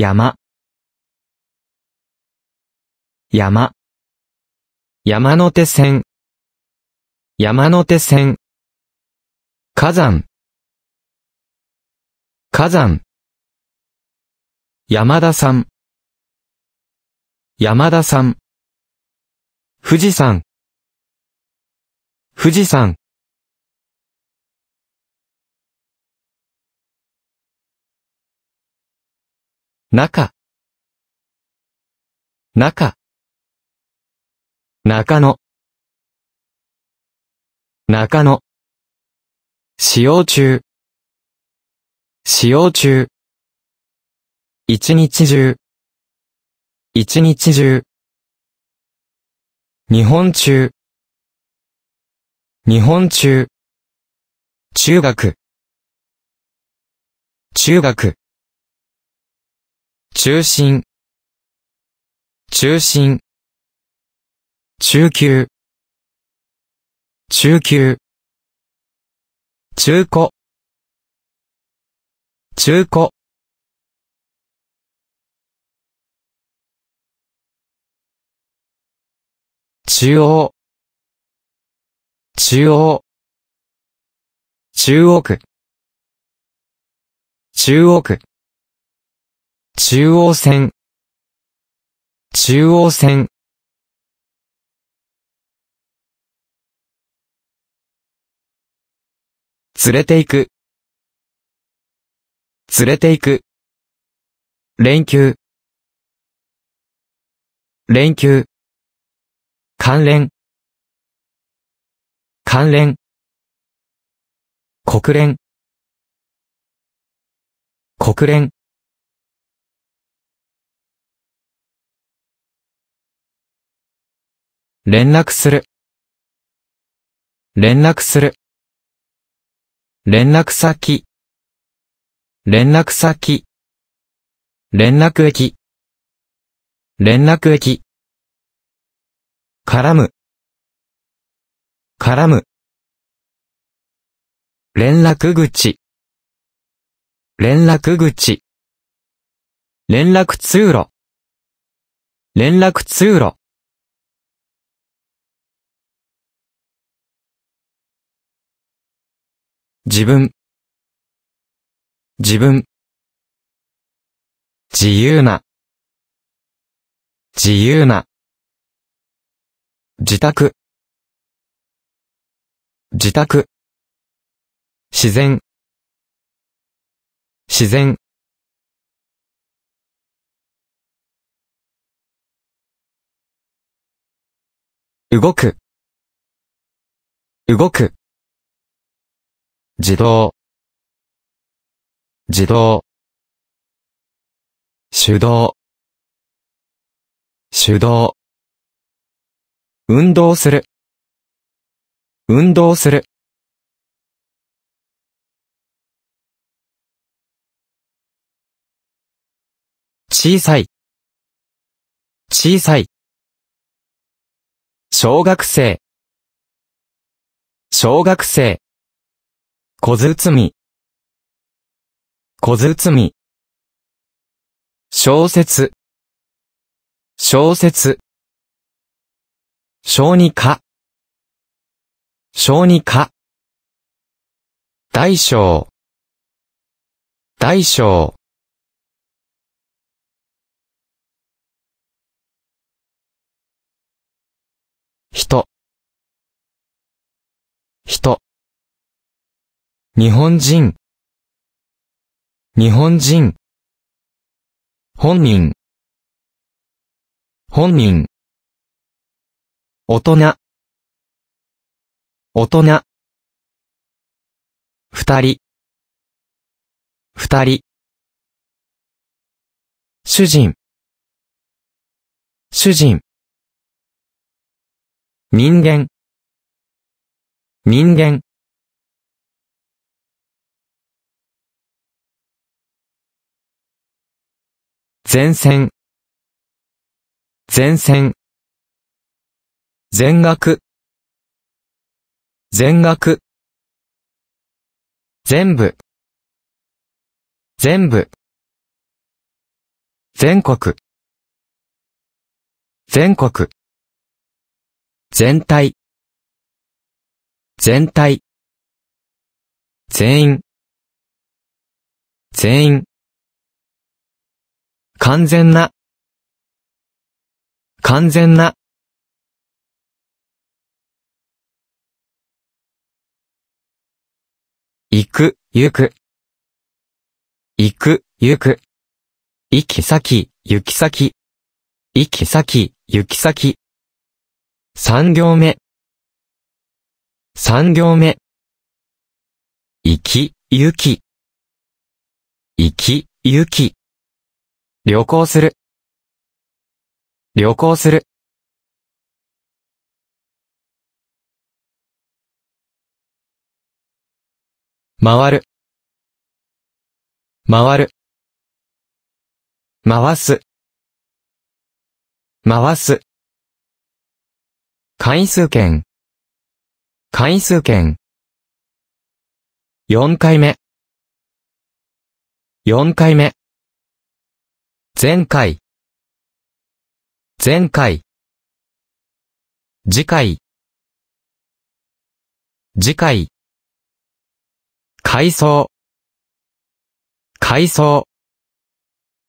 山山山手線山手線火山火山山田さん山田さん富士山富士山中、中、中野、中野、使用中、使用中、一日中、一日中、日本中、日本中、中学、中学、中心、中心、中級、中級、中古、中古。中央、中央、中央区、中央区。中央線中央線連れて行く連れて行く連休連休関連関連国連国連連絡する。連絡する。連絡先。連絡先。連絡駅。連絡駅。絡む。絡む。連絡口。連絡口。連絡通路。連絡通路。自分、自分。自由な、自由な。自宅、自宅。自然、自然。動く、動く。自動自動手動手動運動する運動する小さい小さい小学生小学生小包。小包。小説。小説。小児科。小児科。大小。大小。人。人。日本人、日本人、本人、本人、大人、大人、二人、二人、主人、主人、人間、人間、前線前線全額全額全部全部全国全国全体全体全員全員完全な、完全な、行く、行く、行く、行く、行き先、行き先、行き先、行き先。三行目、三行目。行き、行き、行き、行き。旅行する。旅行する。回る。回る。回す。回す。回数券。回数券。4回目。4回目。前回、前回、次回、次回、回想、回想、